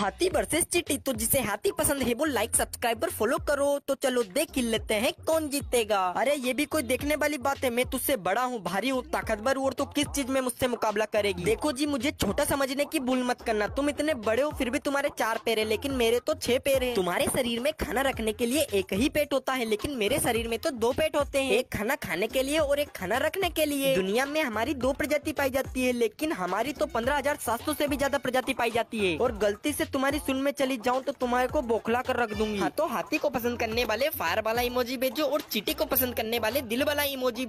हाथी वर्सेस चिट्टी तो जिसे हाथी पसंद है वो लाइक सब्सक्राइब और फॉलो करो तो चलो देख ही लेते हैं कौन जीतेगा अरे ये भी कोई देखने वाली बात है मैं तुझसे बड़ा हूँ भारी हूँ ताकतवर हूँ और तो किस चीज में मुझसे मुकाबला करेगी देखो जी मुझे छोटा समझने की भूल मत करना तुम इतने बड़े हो फिर भी तुम्हारे चार पैर है लेकिन मेरे तो छह पैर है तुम्हारे शरीर में खाना रखने के लिए एक ही पेट होता है लेकिन मेरे शरीर में तो दो पेट होते हैं एक खाना खाने के लिए और एक खाना रखने के लिए दुनिया में हमारी दो प्रजाति पाई जाती है लेकिन हमारी तो पंद्रह हजार सात सौ ऐसी भी ज्यादा प्रजाति पाई जाती है और गलती से तुम्हारी सुन में चली जाऊँ तो तुम्हारे को बोखला कर रख दूंगी हाँ, तो हाथी को पसंद करने वाले फायर वाला इमोजी भेजो और चीटी को पसंद करने वाले दिल वाला इमोजी